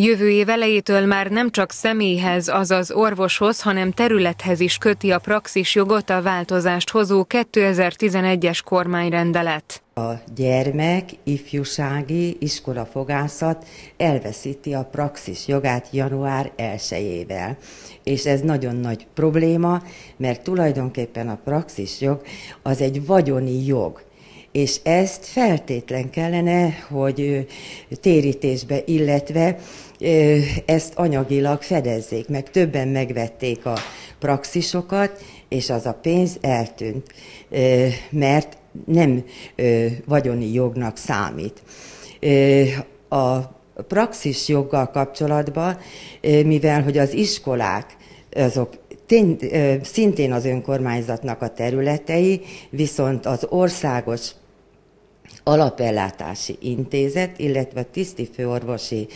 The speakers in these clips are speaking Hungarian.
Jövő év elejétől már nem csak személyhez, azaz orvoshoz, hanem területhez is köti a praxis jogot a változást hozó 2011-es kormányrendelet. A gyermek ifjúsági iskolafogászat elveszíti a praxis jogát január 1-ével. És ez nagyon nagy probléma, mert tulajdonképpen a praxis jog az egy vagyoni jog és ezt feltétlen kellene, hogy térítésbe, illetve ezt anyagilag fedezzék, meg többen megvették a praxisokat, és az a pénz eltűnt, mert nem vagyoni jognak számít. A praxis joggal kapcsolatban, mivel hogy az iskolák azok tény, szintén az önkormányzatnak a területei, viszont az országos alapellátási intézet, illetve a tiszti főorvosi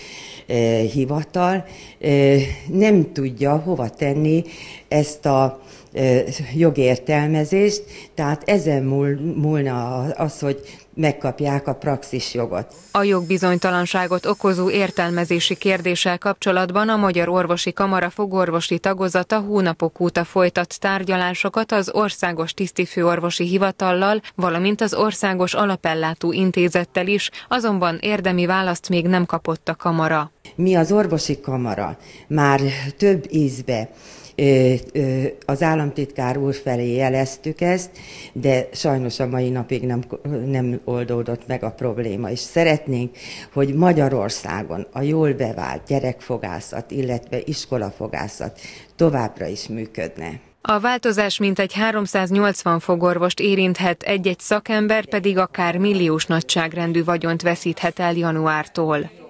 eh, hivatal eh, nem tudja hova tenni ezt a eh, jogértelmezést, tehát ezen múl, múlna az, hogy megkapják a praxis jogot. A jogbizonytalanságot okozó értelmezési kérdéssel kapcsolatban a Magyar Orvosi Kamara fogorvosi tagozata hónapok óta folytat tárgyalásokat az Országos Tisztifőorvosi Hivatallal, valamint az Országos Alapellátó Intézettel is, azonban érdemi választ még nem kapott a kamara. Mi az orvosi kamara már több ízbe az államtitkár úr felé jeleztük ezt, de sajnos a mai napig nem, nem oldódott meg a probléma. És szeretnénk, hogy Magyarországon a jól bevált gyerekfogászat, illetve iskolafogászat továbbra is működne. A változás mintegy 380 fogorvost érinthet, egy-egy szakember pedig akár milliós nagyságrendű vagyont veszíthet el januártól.